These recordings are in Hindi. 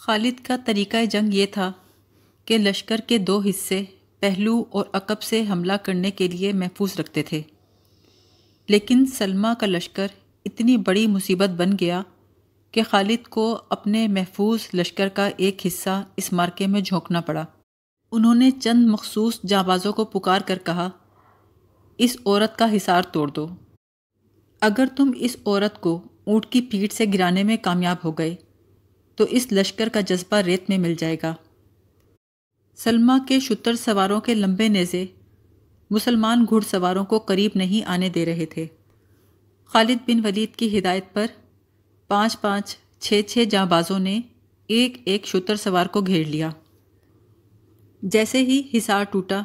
खालिद का तरीक़ा जंग ये था कि लश्कर के दो हिस्से पहलू और अकब से हमला करने के लिए महफूज रखते थे लेकिन सलमा का लश्कर इतनी बड़ी मुसीबत बन गया कि खालिद को अपने महफूज लश्कर का एक हिस्सा इस मार्के में झोंकना पड़ा उन्होंने चंद मखसूस जाबाज़ों को पुकार कर कहा इस औरत का हिसार तोड़ दो अगर तुम इस औरत को ऊँट की पीठ से गिराने में कामयाब हो गए तो इस लश्कर का जज्बा रेत में मिल जाएगा सलमा के शुतर सवारों के लंबे नेज़े मुसलमान घुड़सवारों को करीब नहीं आने दे रहे थे खालिद बिन वलीद की हिदायत पर पाँच पाँच छः छः जाबाजों ने एक एक शुतर सवार को घेर लिया जैसे ही हिसार टूटा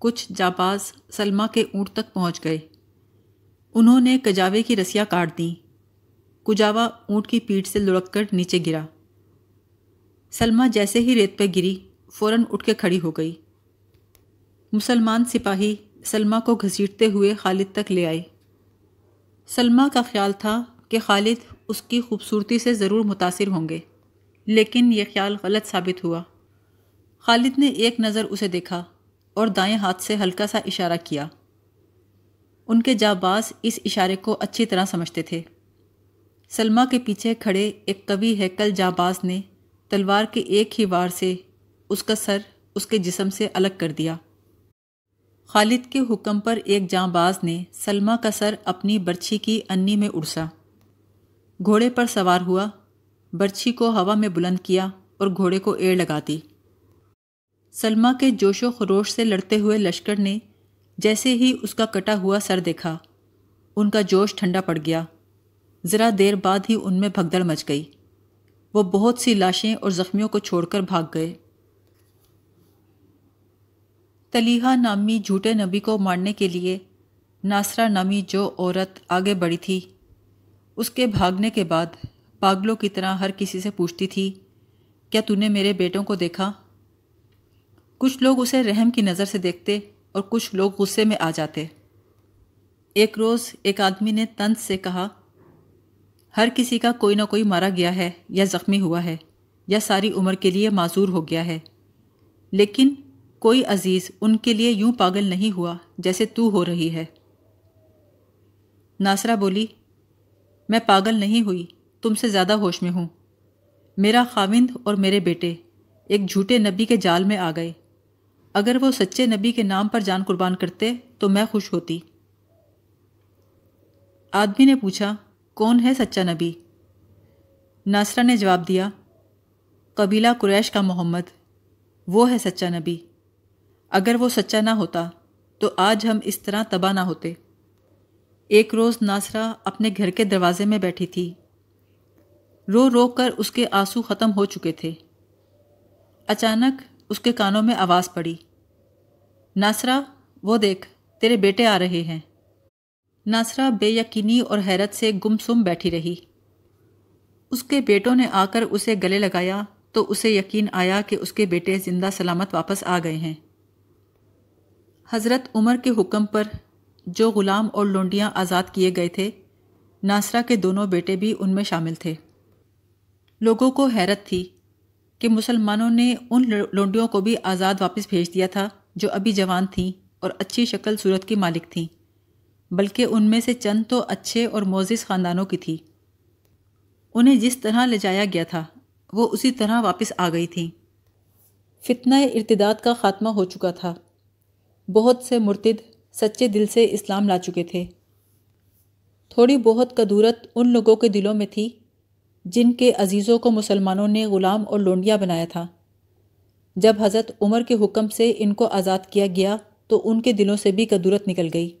कुछ जाबाज सलमा के ऊँट तक पहुंच गए उन्होंने कजावे की रस्सियाँ काट दी कुजावा ऊँट की पीठ से लुढ़क कर नीचे गिरा सलमा जैसे ही रेत पर गिरी फौरन उठ के खड़ी हो गई मुसलमान सिपाही सलमा को घसीटते हुए खालिद तक ले आए सलमा का ख्याल था कि खालिद उसकी खूबसूरती से ज़रूर मुतासर होंगे लेकिन यह ख्याल गलत साबित हुआ खालिद ने एक नज़र उसे देखा और दाएं हाथ से हल्का सा इशारा किया उनके जाबाज इस इशारे को अच्छी तरह समझते थे सलमा के पीछे खड़े एक कवि हैकल जाबाज ने तलवार के एक ही वार से उसका सर उसके जिसम से अलग कर दिया खालिद के हुक्म पर एक जांबाज ने सलमा का सर अपनी बर्छी की अन्नी में उड़सा घोड़े पर सवार हुआ बर्छी को हवा में बुलंद किया और घोड़े को एड़ लगा दी सलमा के जोशो खरोश से लड़ते हुए लश्कर ने जैसे ही उसका कटा हुआ सर देखा उनका जोश ठंडा पड़ गया ज़रा देर बाद ही उनमें भगदड़ मच गई वो बहुत सी लाशें और ज़ख्मियों को छोड़कर भाग गए तलीहा नामी झूठे नबी को मारने के लिए नासरा नामी जो औरत आगे बढ़ी थी उसके भागने के बाद पागलों की तरह हर किसी से पूछती थी क्या तूने मेरे बेटों को देखा कुछ लोग उसे रहम की नज़र से देखते और कुछ लोग गुस्से में आ जाते एक रोज़ एक आदमी ने तंज से कहा हर किसी का कोई ना कोई मारा गया है या ज़ख्मी हुआ है या सारी उम्र के लिए माजूर हो गया है लेकिन कोई अजीज़ उनके लिए यूं पागल नहीं हुआ जैसे तू हो रही है नासरा बोली मैं पागल नहीं हुई तुमसे ज़्यादा होश में हूँ मेरा खाविंद और मेरे बेटे एक झूठे नबी के जाल में आ गए अगर वो सच्चे नबी के नाम पर जान कुर्बान करते तो मैं खुश होती आदमी ने पूछा कौन है सच्चा नबी नासरा ने जवाब दिया कबीला कुरैश का मोहम्मद वो है सच्चा नबी अगर वो सच्चा ना होता तो आज हम इस तरह तबाह ना होते एक रोज़ नासरा अपने घर के दरवाजे में बैठी थी रो रो कर उसके आंसू ख़त्म हो चुके थे अचानक उसके कानों में आवाज़ पड़ी नासरा वो देख तेरे बेटे आ रहे हैं नासरा बेयकीनी और हैरत से गुमसुम बैठी रही उसके बेटों ने आकर उसे गले लगाया तो उसे यकीन आया कि उसके बेटे ज़िंदा सलामत वापस आ गए हैं हज़रत उमर के हुक्म पर जो ग़ुलाम और लोंडियाँ आज़ाद किए गए थे नासरा के दोनों बेटे भी उनमें शामिल थे लोगों को हैरत थी कि मुसलमानों ने उन लोंडियों को भी आज़ाद वापस भेज दिया था जो अभी जवान थीं और अच्छी शक्ल सूरत की मालिक थीं बल्कि उनमें से चंद तो अच्छे और मोजिस ख़ानदानों की थी उन्हें जिस तरह ले जाया गया था वो उसी तरह वापस आ गई थी फितना इर्तदाद का ख़ात्मा हो चुका था बहुत से मुर्तद सच्चे दिल से इस्लाम ला चुके थे थोड़ी बहुत कदूरत उन लोगों के दिलों में थी जिनके अजीज़ों को मुसलमानों ने ग़ुलाम और लोंडिया बनाया था जब हज़रत उमर के हुक्म से इनको आज़ाद किया गया तो उनके दिलों से भी कदूरत निकल गई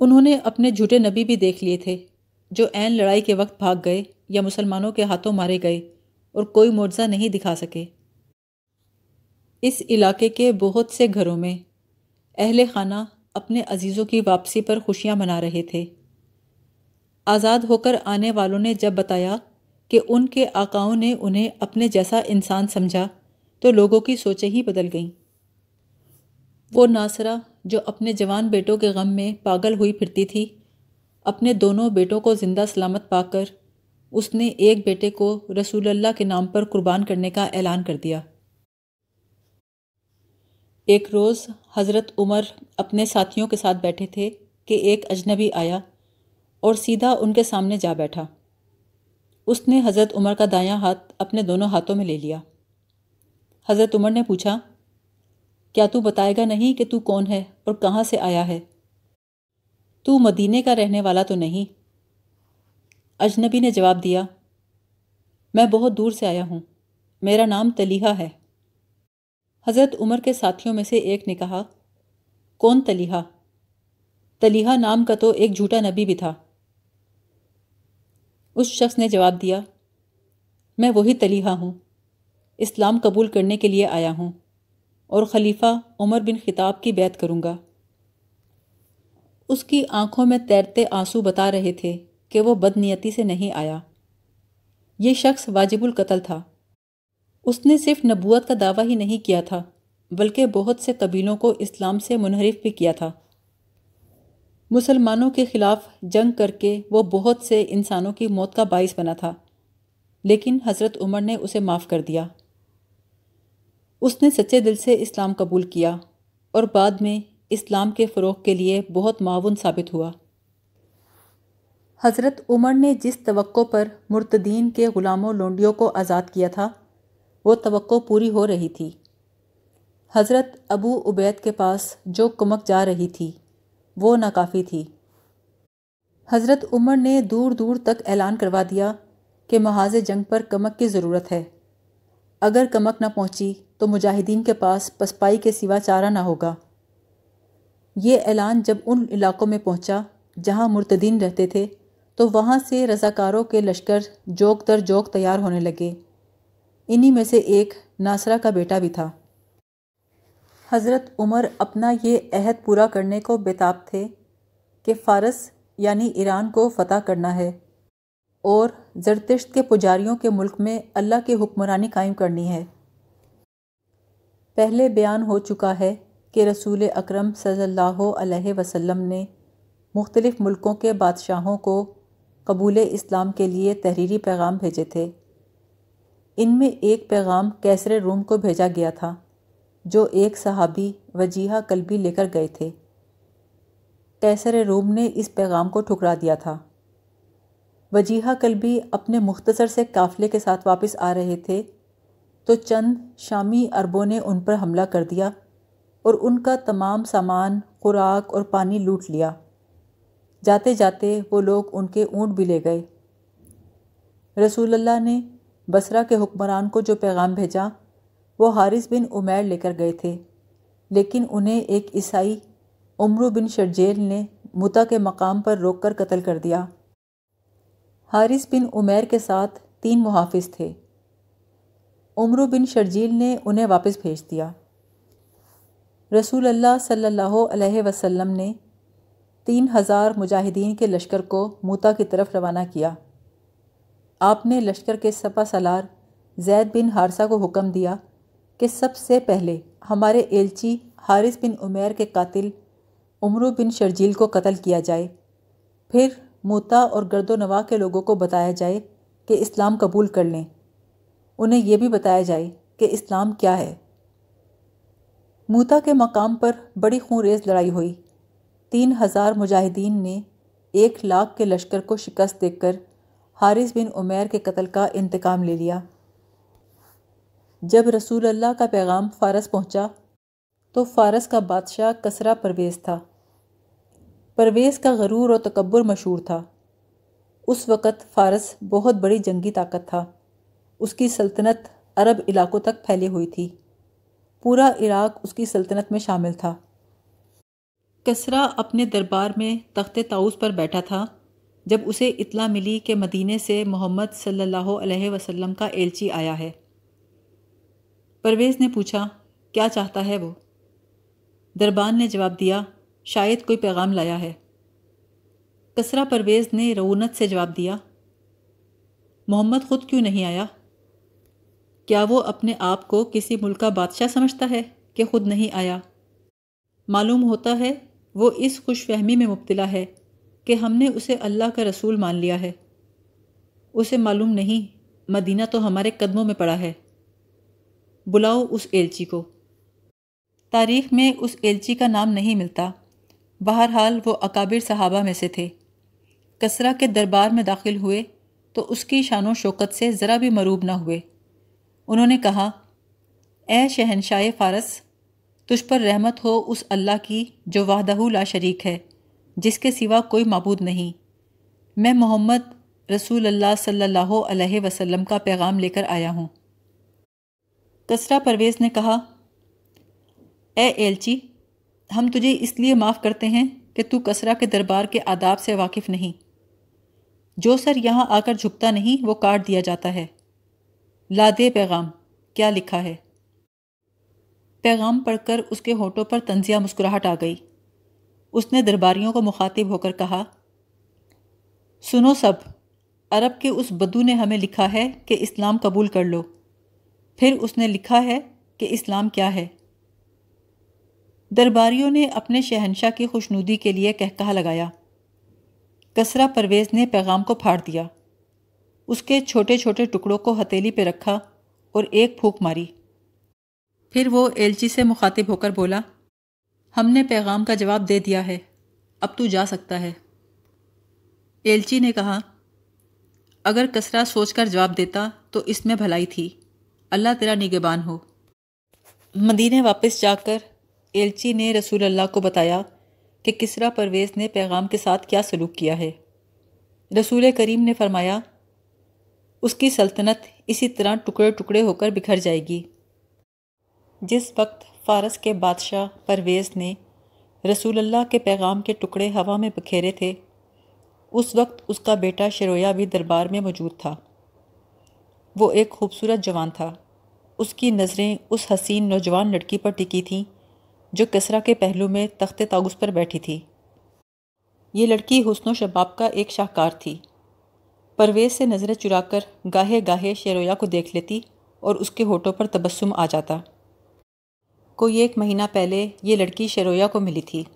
उन्होंने अपने झूठे नबी भी देख लिए थे जो ऐन लड़ाई के वक्त भाग गए या मुसलमानों के हाथों मारे गए और कोई मुआवजा नहीं दिखा सके इस इलाके के बहुत से घरों में अहल खाना अपने अजीज़ों की वापसी पर खुशियाँ मना रहे थे आज़ाद होकर आने वालों ने जब बताया कि उनके आकाओं ने उन्हें अपने जैसा इंसान समझा तो लोगों की सोचें ही बदल गईं वो नासरा जो अपने जवान बेटों के गम में पागल हुई फिरती थी अपने दोनों बेटों को ज़िंदा सलामत पाकर उसने एक बेटे को अल्लाह के नाम पर कुर्बान करने का ऐलान कर दिया एक रोज़ हज़रत उमर अपने साथियों के साथ बैठे थे कि एक अजनबी आया और सीधा उनके सामने जा बैठा उसने हज़रत उमर का दायां हाथ अपने दोनों हाथों में ले लिया हज़रत उमर ने पूछा क्या तू बताएगा नहीं कि तू कौन है और कहाँ से आया है तू मदीने का रहने वाला तो नहीं अजनबी ने जवाब दिया मैं बहुत दूर से आया हूँ मेरा नाम तलीहा है हज़रत उमर के साथियों में से एक ने कहा कौन तलीहा तलीहा नाम का तो एक झूठा नबी भी था उस शख्स ने जवाब दिया मैं वही तलीहा हूँ इस्लाम कबूल करने के लिए आया हूँ और खलीफा उमर बिन खिताब की बैत करूँगा उसकी आंखों में तैरते आंसू बता रहे थे कि वो बदनीयती से नहीं आया ये शख्स वाजिबुल कत्ल था उसने सिर्फ नबूत का दावा ही नहीं किया था बल्कि बहुत से कबीलों को इस्लाम से मुनहरफ भी किया था मुसलमानों के ख़िलाफ़ जंग करके वो बहुत से इंसानों की मौत का बायस बना था लेकिन हज़रत उमर ने उसे माफ़ कर दिया उसने सच्चे दिल से इस्लाम कबूल किया और बाद में इस्लाम के फ़रोग के लिए बहुत मावन साबित हुआ हज़रत उमर ने जिस तो पर मुर्तदीन के ग़ुलामों लोंडियों को आज़ाद किया था वो तो पूरी हो रही थी हज़रत अबू उबैद के पास जो कुमक जा रही थी वो नाकाफ़ी थी हज़रत उमर ने दूर दूर तक ऐलान करवा दिया कि महाज जंग पर कमक की ज़रूरत है अगर कमक ना पहुँची तो मुजाहिदीन के पास पसपाई के सिवा चारा ना होगा ये ऐलान जब उन इलाकों में पहुंचा जहां मुर्तदीन रहते थे तो वहां से रज़ाकारों के लश्कर जोक दर जोक तैयार होने लगे इन्हीं में से एक नासरा का बेटा भी था हज़रत उमर अपना ये अहद पूरा करने को बेताब थे कि फ़ारस यानी ईरान को फतह करना है और जरतिश्त के पुजारियों के मुल्क में अल्लाह की हुक्मरानी कायम करनी है पहले बयान हो चुका है कि रसूल अक्रम सल्लल्लाहु अलैहि वसल्लम ने मुख्तलिफ़ मुल्कों के बादशाहों को कबूल इस्लाम के लिए तहरीरी पैगाम भेजे थे इनमें एक पैगाम कैसर रूम को भेजा गया था जो एक सहाबी वजीहा कलबी लेकर गए थे कैसर रूम ने इस पैगाम को ठुकरा दिया था वजीहा कलबी अपने मुख्तसर से काफ़िले के साथ वापस आ रहे थे तो चंद शामी अरबों ने उन पर हमला कर दिया और उनका तमाम सामान खुराक और पानी लूट लिया जाते जाते वो लोग उनके ऊँट भी ले गए रसूलुल्लाह ने बसरा के हुक्मरान को जो पैगाम भेजा वो हारिस बिन उमैर लेकर गए थे लेकिन उन्हें एक ईसाई उमरू बिन शर्जेल ने मुता के मकाम पर रोक कर कत्ल कर दिया हारिस बिन उमैर के साथ तीन मुहाफिज थे उमर बिन शर्जील ने उन्हें वापस भेज दिया रसूल अल्लाह सल्लल्लाहु अलैहि वसल्लम ने तीन हज़ार मुजाहिदीन के लश्कर को मूता की तरफ रवाना किया आपने लश्कर के सपा सलार जैद बिन हारसा को हुक्म दिया कि सबसे पहले हमारे एलची हारिस बिन उमेर के कातिल उमरू बिन शर्जील को कत्ल किया जाए फिर मूता और गर्दोनवा के लोगों को बताया जाए कि इस्लाम कबूल कर लें उन्हें यह भी बताया जाए कि इस्लाम क्या है मूता के मकाम पर बड़ी खूनरेज लड़ाई हुई तीन हज़ार मुजाहिदीन ने एक लाख के लश्कर को शिकस्त देकर हारिस बिन उमेर के कत्ल का इंतकाम ले लिया जब रसूल अल्लाह का पैगाम फ़ारस पहुंचा, तो फ़ारस का बादशाह कसरा परवेज़ था परवेज़ का गरूर और तकबर मशहूर था उस वक़्त फ़ारस बहुत बड़ी जंगी ताकत था उसकी सल्तनत अरब इलाकों तक फैली हुई थी पूरा इराक उसकी सल्तनत में शामिल था कसरा अपने दरबार में तख्त ताउस पर बैठा था जब उसे इतला मिली कि मदीने से मोहम्मद सल्लल्लाहु अलैहि वसल्लम का एलची आया है परवेज़ ने पूछा क्या चाहता है वो दरबान ने जवाब दिया शायद कोई पैगाम लाया है कसरा परवेज़ ने रऊनत से जवाब दिया मोहम्मद ख़ुद क्यों नहीं आया क्या वो अपने आप को किसी मुल्क का बादशाह समझता है कि खुद नहीं आया मालूम होता है वो इस खुश फहमी में मुबतला है कि हमने उसे अल्लाह का रसूल मान लिया है उसे मालूम नहीं मदीना तो हमारे कदमों में पड़ा है बुलाओ उस एलची को तारीख में उस एलची का नाम नहीं मिलता बहरहाल वो अकाबिर सहाबा में से थे कसरा के दरबार में दाखिल हुए तो उसकी शान शौकत से ज़रा भी मरूब ना हुए उन्होंने कहा ए शहनशाह फ़ारस तुझ पर रहमत हो उस अल्लाह की जो वाहदहू ला शरीक है जिसके सिवा कोई मबूद नहीं मैं मोहम्मद रसूल अल्लाह सल्लल्लाहु अलैहि वसल्लम का पैगाम लेकर आया हूँ कसरा परवेज़ ने कहा ए एलची हम तुझे इसलिए माफ़ करते हैं कि तू कसरा के दरबार के आदाब से वाकिफ़ नहीं जो सर यहाँ आकर झुकता नहीं वो काट दिया जाता है लादे पैगाम क्या लिखा है पैगाम पढ़कर उसके होठों पर तंजिया मुस्कुराहट आ गई उसने दरबारियों को मुखातिब होकर कहा सुनो सब अरब के उस बदू ने हमें लिखा है कि इस्लाम कबूल कर लो फिर उसने लिखा है कि इस्लाम क्या है दरबारियों ने अपने शहनशाह की खुशनुदी के लिए कहकहा लगाया कसरा परवेज़ ने पैगाम को फाड़ दिया उसके छोटे छोटे टुकड़ों को हथेली पे रखा और एक फूक मारी फिर वो एलची से मुखातिब होकर बोला हमने पैगाम का जवाब दे दिया है अब तू जा सकता है एलची ने कहा अगर कसरा सोचकर जवाब देता तो इसमें भलाई थी अल्लाह तेरा निगेबान हो मदीने वापस जाकर एलची ने रसूल अल्लाह को बताया कि किसरा परवेज़ ने पैगाम के साथ क्या सलूक किया है रसूल करीम ने फरमाया उसकी सल्तनत इसी तरह टुकड़े टुकड़े होकर बिखर जाएगी जिस वक्त फ़ारस के बादशाह परवेज़ ने रसूलल्लाह के पैगाम के टुकड़े हवा में बखेरे थे उस वक्त उसका बेटा शरोया भी दरबार में मौजूद था वो एक खूबसूरत जवान था उसकी नज़रें उस हसीन नौजवान लड़की पर टिकी थीं जो कसरा के पहलू में तख्ते तागुस पर बैठी थी ये लड़की हुस्न शबाब का एक शाहकार थी परवेज से नज़रें चुराकर गाहे गाहे शेरोया को देख लेती और उसके होठों पर तबस्सुम आ जाता कोई एक महीना पहले ये लड़की शेरोया को मिली थी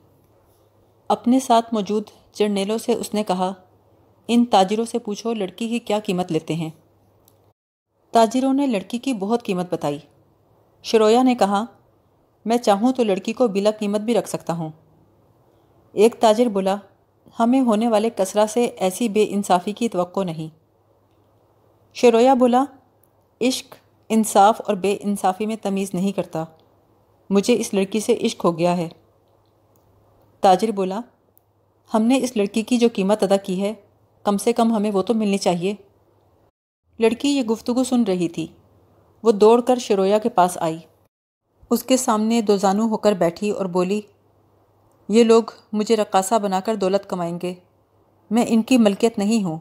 अपने साथ मौजूद जर्नेलों से उसने कहा इन ताजिरों से पूछो लड़की की क्या कीमत लेते हैं ताजिरों ने लड़की की बहुत कीमत बताई शरोया ने कहा मैं चाहूँ तो लड़की को बिला कीमत भी रख सकता हूँ एक ताजिर बोला हमें होने वाले कसरा से ऐसी बेइंसाफ़ी की तो नहीं शरोया बोला इश्क इंसाफ और बेइंसाफ़ी में तमीज़ नहीं करता मुझे इस लड़की से इश्क हो गया है ताजिर बोला हमने इस लड़की की जो कीमत अदा की है कम से कम हमें वो तो मिलनी चाहिए लड़की ये गुफ्तु सुन रही थी वो दौड़कर शरोया के पास आई उसके सामने दोजानू होकर बैठी और बोली ये लोग मुझे रकासा बनाकर दौलत कमाएंगे मैं इनकी मलकियत नहीं हूँ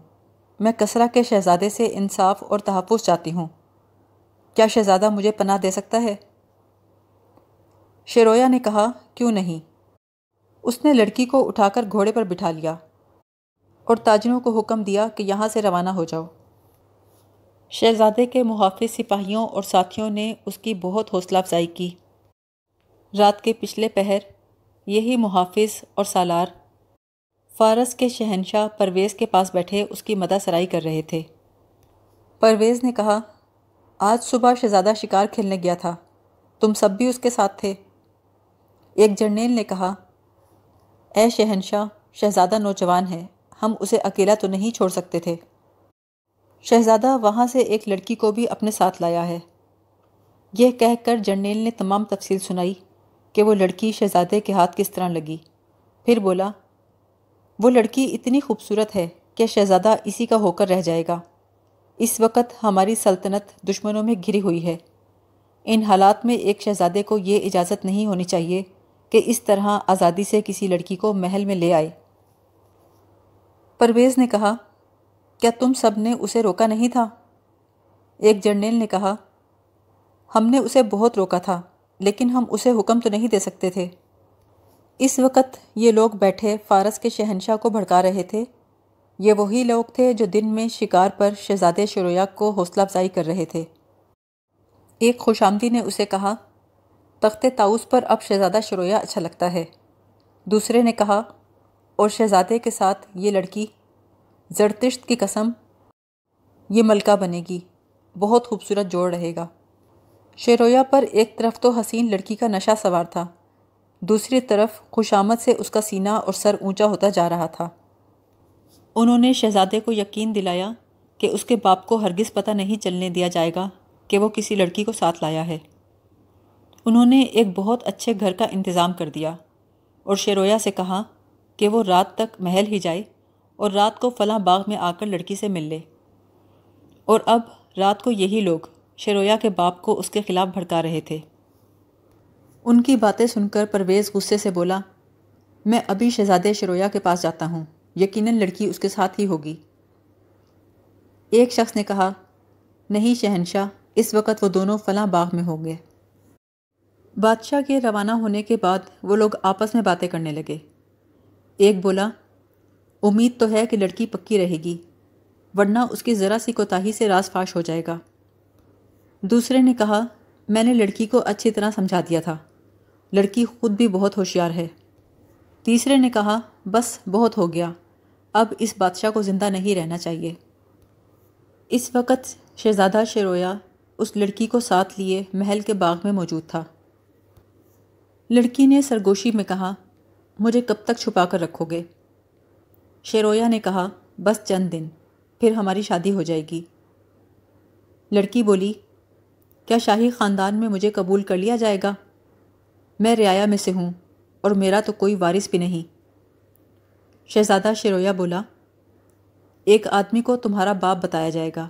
मैं कसरा के शहज़ादे से इंसाफ और तहफ़ चाहती हूँ क्या शहज़ादा मुझे पनाह दे सकता है शेरोया ने कहा क्यों नहीं उसने लड़की को उठाकर घोड़े पर बिठा लिया और ताजरों को हुक्म दिया कि यहाँ से रवाना हो जाओ शहजादे के मुहाफ़ सिपाहियों और साथियों ने उसकी बहुत हौसला अफजाई की रात के पिछले पहर यही मुहाफिज और सालार फारस के शहनशाह परवेज़ के पास बैठे उसकी मदा सराई कर रहे थे परवेज़ ने कहा आज सुबह शहज़ादा शिकार खेलने गया था तुम सब भी उसके साथ थे एक जर्नेल ने कहा ए शहनशाह शहज़ादा नौजवान है हम उसे अकेला तो नहीं छोड़ सकते थे शहज़ादा वहाँ से एक लड़की को भी अपने साथ लाया है यह कह कहकर जर्नेल ने तमाम तफसील सुनाई कि वो लड़की शहजादे के हाथ किस तरह लगी फिर बोला वो लड़की इतनी खूबसूरत है कि शहजादा इसी का होकर रह जाएगा इस वक्त हमारी सल्तनत दुश्मनों में घिरी हुई है इन हालात में एक शहजादे को ये इजाज़त नहीं होनी चाहिए कि इस तरह आज़ादी से किसी लड़की को महल में ले आए परवेज़ ने कहा क्या तुम सब ने उसे रोका नहीं था एक जर्नेल ने कहा हमने उसे बहुत रोका था लेकिन हम उसे हुक्म तो नहीं दे सकते थे इस वक्त ये लोग बैठे फारस के शहनशाह को भड़का रहे थे ये वही लोग थे जो दिन में शिकार पर शहजादे शुरुआ को हौसला अफजाई कर रहे थे एक खुशामदी ने उसे कहा तख्त ताउस पर अब शहजादा शुरुआ अच्छा लगता है दूसरे ने कहा और शहजादे के साथ ये लड़की जरतिश्त की कसम ये मलका बनेगी बहुत खूबसूरत जोड़ रहेगा शेरोया पर एक तरफ तो हसीन लड़की का नशा सवार था दूसरी तरफ खुशामद से उसका सीना और सर ऊंचा होता जा रहा था उन्होंने शहजादे को यकीन दिलाया कि उसके बाप को हरगिज़ पता नहीं चलने दिया जाएगा कि वो किसी लड़की को साथ लाया है उन्होंने एक बहुत अच्छे घर का इंतज़ाम कर दिया और शेरोया से कहा कि वो रात तक महल ही जाए और रात को फलां बाग में आकर लड़की से मिल ले और अब रात को यही लोग शेरोया के बाप को उसके खिलाफ भड़का रहे थे उनकी बातें सुनकर परवेज़ गुस्से से बोला मैं अभी शहजादे शरोया के पास जाता हूँ यकीनन लड़की उसके साथ ही होगी एक शख्स ने कहा नहीं शहनशाह इस वक्त वो दोनों फलां बाग में होंगे बादशाह के रवाना होने के बाद वो लोग आपस में बातें करने लगे एक बोला उम्मीद तो है कि लड़की पक्की रहेगी वरना उसकी ज़रा सी कोताही से राज फाश हो जाएगा दूसरे ने कहा मैंने लड़की को अच्छी तरह समझा दिया था लड़की खुद भी बहुत होशियार है तीसरे ने कहा बस बहुत हो गया अब इस बादशाह को ज़िंदा नहीं रहना चाहिए इस वक्त शहजादा शेरोया उस लड़की को साथ लिए महल के बाग में मौजूद था लड़की ने सरगोशी में कहा मुझे कब तक छुपा कर रखोगे शेरोया ने कहा बस चंद दिन फिर हमारी शादी हो जाएगी लड़की बोली क्या शाही ख़ानदान में मुझे कबूल कर लिया जाएगा मैं रियाया में से हूँ और मेरा तो कोई वारिस भी नहीं शहजादा शरोया बोला एक आदमी को तुम्हारा बाप बताया जाएगा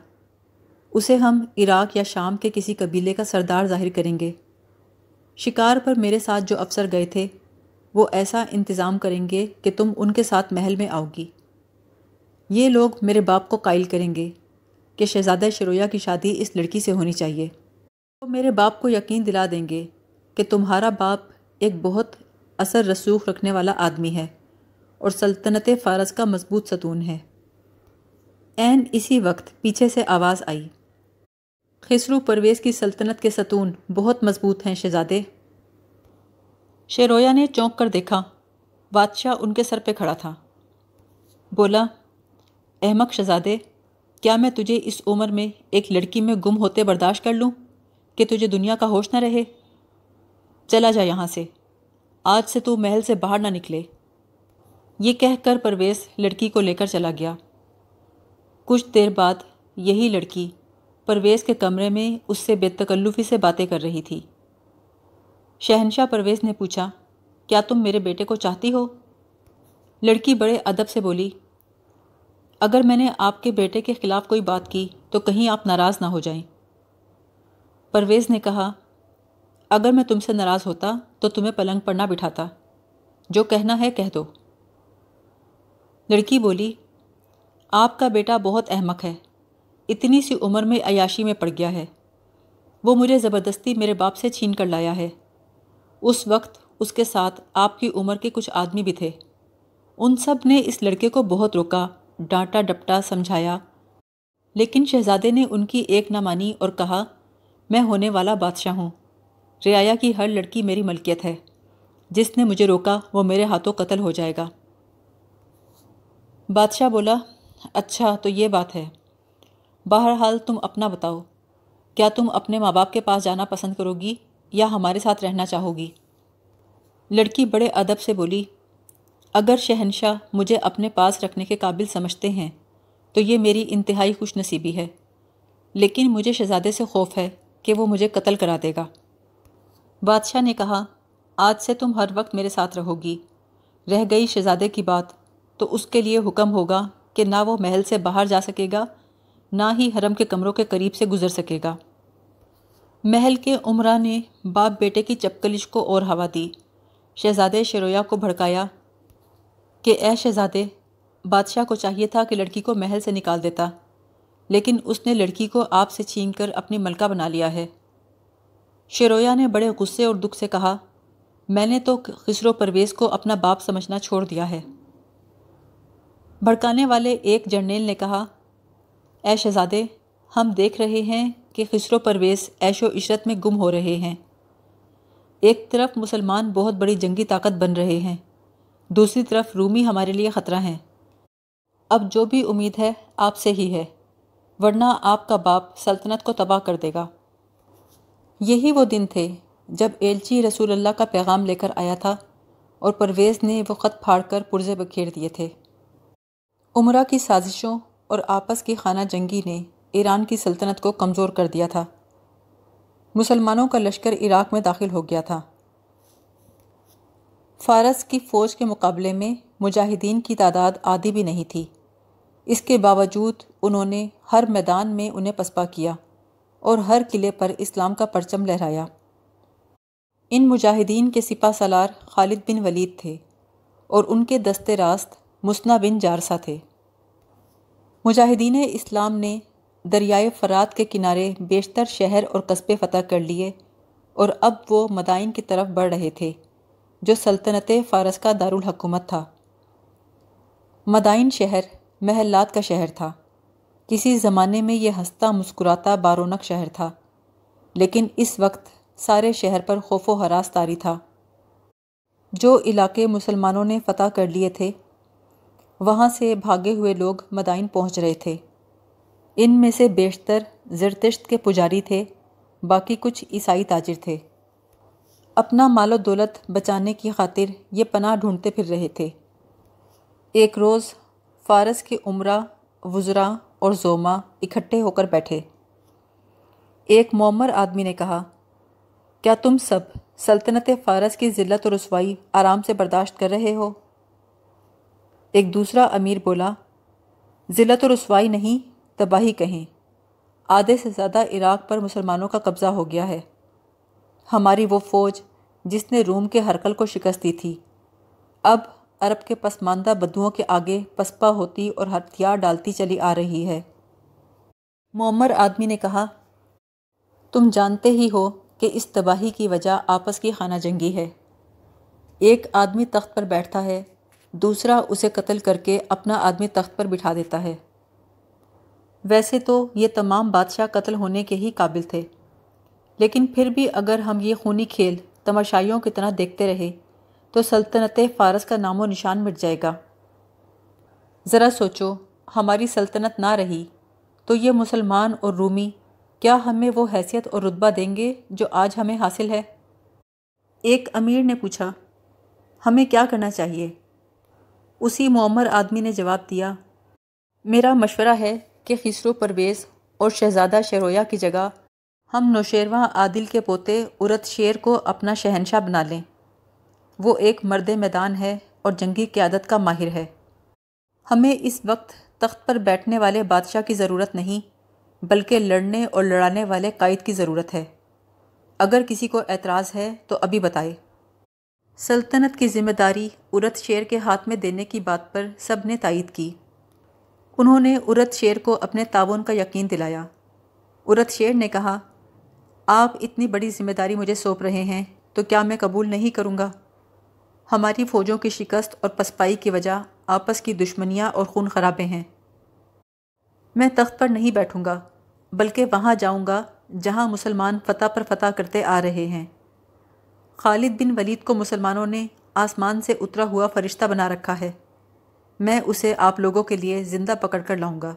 उसे हम इराक या शाम के किसी कबीले का सरदार जाहिर करेंगे शिकार पर मेरे साथ जो अफसर गए थे वो ऐसा इंतज़ाम करेंगे कि तुम उनके साथ महल में आओगी ये लोग मेरे बाप को कायल करेंगे कि शहजादा शरोया की शादी इस लड़की से होनी चाहिए वो तो मेरे बाप को यकीन दिला देंगे कि तुम्हारा बाप एक बहुत असर रसूख रखने वाला आदमी है और सल्तनत फ़ारस का मजबूत सतून है एन इसी वक्त पीछे से आवाज़ आई खिसरू परवेज़ की सल्तनत के सतून बहुत मजबूत हैं शहजादे शेरोया ने चौंक कर देखा बादशाह उनके सर पे खड़ा था बोला अहमक शहजादे क्या मैं तुझे इस उम्र में एक लड़की में गुम होते बर्दाश्त कर लूँ कि तुझे दुनिया का होश ना रहे चला जा यहाँ से आज से तू महल से बाहर ना निकले ये कहकर परवेज लड़की को लेकर चला गया कुछ देर बाद यही लड़की परवेज़ के कमरे में उससे बेतकल्लुफ़ी से बातें कर रही थी शहनशाह परवेज़ ने पूछा क्या तुम मेरे बेटे को चाहती हो लड़की बड़े अदब से बोली अगर मैंने आपके बेटे के ख़िलाफ़ कोई बात की तो कहीं आप नाराज़ ना हो जाएं परवेज़ ने कहा अगर मैं तुमसे नाराज़ होता तो तुम्हें पलंग पर ना बिठाता जो कहना है कह दो लड़की बोली आपका बेटा बहुत अहमक है इतनी सी उम्र में अयाशी में पड़ गया है वो मुझे ज़बरदस्ती मेरे बाप से छीन कर लाया है उस वक्त उसके साथ आपकी उम्र के कुछ आदमी भी थे उन सब ने इस लड़के को बहुत रोका डांटा डपटा समझाया लेकिन शहजादे ने उनकी एक ना मानी और कहा मैं होने वाला बादशाह हूँ रियाया की हर लड़की मेरी मलकियत है जिसने मुझे रोका वो मेरे हाथों कत्ल हो जाएगा बादशाह बोला अच्छा तो ये बात है बहरहाल तुम अपना बताओ क्या तुम अपने माँ बाप के पास जाना पसंद करोगी या हमारे साथ रहना चाहोगी लड़की बड़े अदब से बोली अगर शहनशाह मुझे अपने पास रखने के काबिल समझते हैं तो ये मेरी इंतहाई खुश नसीबी है लेकिन मुझे शहजादे से खौफ है कि वो मुझे कत्ल करा देगा बादशाह ने कहा आज से तुम हर वक्त मेरे साथ रहोगी रह गई शहजादे की बात तो उसके लिए हुक्म होगा कि ना वो महल से बाहर जा सकेगा ना ही हरम के कमरों के करीब से गुजर सकेगा महल के उमरा ने बाप बेटे की चपकलिश को और हवा दी शहजादे शरोया को भड़काया कि ए शहजादे बादशाह को चाहिए था कि लड़की को महल से निकाल देता लेकिन उसने लड़की को आप से छीन कर अपनी मलका बना लिया है शेरोया ने बड़े गुस्से और दुख से कहा मैंने तो खिसरो परवेज़ को अपना बाप समझना छोड़ दिया है भड़काने वाले एक जर्नेल ने कहा ए शहजादे हम देख रहे हैं कि खिसरो परवेज़ ऐशो इशरत में गुम हो रहे हैं एक तरफ मुसलमान बहुत बड़ी जंगी ताकत बन रहे हैं दूसरी तरफ रूमी हमारे लिए ख़तरा हैं अब जो भी उम्मीद है आपसे ही है वरना आपका बाप सल्तनत को तबाह कर देगा यही वो दिन थे जब एलची रसूल अल्लाह का पैगाम लेकर आया था और परवेज़ ने वो ख़त फाड़ कर पुर्जे बखेर दिए थे उमरा की साजिशों और आपस की खाना जंगी ने ईरान की सल्तनत को कमज़ोर कर दिया था मुसलमानों का लश्कर इराक़ में दाखिल हो गया था फ़ारस की फ़ौज के मुकाबले में मुजाहिदीन की तादाद आधी भी नहीं थी इसके बावजूद उन्होंने हर मैदान में उन्हें पसपा किया और हर किले पर इस्लाम का परचम लहराया इन मुजाहिदीन के सिपा सलार खालिद बिन वलीद थे और उनके दस्ते रास्त मुस्ना बिन जारसा थे मुजाहिदीन इस्लाम ने दरियाए फरात के किनारे बेशतर शहर और कस्बे फ़तह कर लिए और अब वो मदाइन की तरफ बढ़ रहे थे जो सल्तनत फ़ारस का दारुल हकूमत था मदाइन शहर महलात का शहर था किसी ज़माने में यह हंसता मुस्कुराता बारोनक शहर था लेकिन इस वक्त सारे शहर पर खौफ व हरास तारी था जो इलाके मुसलमानों ने फतह कर लिए थे वहाँ से भागे हुए लोग मदाइन पहुँच रहे थे इन में से बेशतर जरतिश्त के पुजारी थे बाकी कुछ ईसाई ताजिर थे अपना मालो दौलत बचाने की खातिर ये पनाह ढूंढते फिर रहे थे एक रोज़ फारस के उम्रा वज़रा और जोमा इकट्ठे होकर बैठे एक मोमर आदमी ने कहा क्या तुम सब सल्तनत फ़ारस की ज़िल्लत और रसवाई आराम से बर्दाश्त कर रहे हो एक दूसरा अमीर बोला ज़िल्लत और रसवाई नहीं तबाही कहें आधे से ज़्यादा इराक़ पर मुसलमानों का कब्ज़ा हो गया है हमारी वो फ़ौज जिसने रोम के हरकल को शिकस्त दी थी अब अरब के पसमानदा बदुओं के आगे पसपा होती और हथियार डालती चली आ रही है मोमर आदमी ने कहा तुम जानते ही हो कि इस तबाही की वजह आपस की खाना जंगी है एक आदमी तख्त पर बैठता है दूसरा उसे कत्ल करके अपना आदमी तख्त पर बिठा देता है वैसे तो ये तमाम बादशाह कत्ल होने के ही काबिल थे लेकिन फिर भी अगर हम ये खूनी खेल तमाशाइयों की तरह देखते रहे तो सल्तनत फ़ारस का नामो निशान मिट जाएगा ज़रा सोचो हमारी सल्तनत ना रही तो ये मुसलमान और रूमी क्या हमें वो हैसियत और रुतबा देंगे जो आज हमें हासिल है एक अमीर ने पूछा हमें क्या करना चाहिए उसी मम्मर आदमी ने जवाब दिया मेरा मशवरा है कि खिसरो परवेज़ और शहज़ादा शेरोया की जगह हम नौशेरवा आदिल के पोते उरत शेर को अपना शहनशाह बना लें वो एक मर्द मैदान है और जंगी क्यादत का माहिर है हमें इस वक्त तख्त पर बैठने वाले बादशाह की ज़रूरत नहीं बल्कि लड़ने और लड़ाने वाले कायद की ज़रूरत है अगर किसी को एतराज़ है तो अभी बताए सल्तनत की जिम्मेदारी उरत शेर के हाथ में देने की बात पर सब ने तायद की उन्होंने उरत शेर को अपने ताउन का यकीन दिलाया उरत शेर ने कहा आप इतनी बड़ी जिम्मेदारी मुझे सौंप रहे हैं तो क्या मैं कबूल नहीं करूँगा हमारी फ़ौजों की शिकस्त और पसपाई की वजह आपस की दुश्मनियाँ और खून खराबे हैं मैं तख्त पर नहीं बैठूंगा बल्कि वहाँ जाऊँगा जहाँ मुसलमान फतह पर फतह करते आ रहे हैं खालिद बिन वलीद को मुसलमानों ने आसमान से उतरा हुआ फरिश्ता बना रखा है मैं उसे आप लोगों के लिए ज़िंदा पकड़ कर लाऊँगा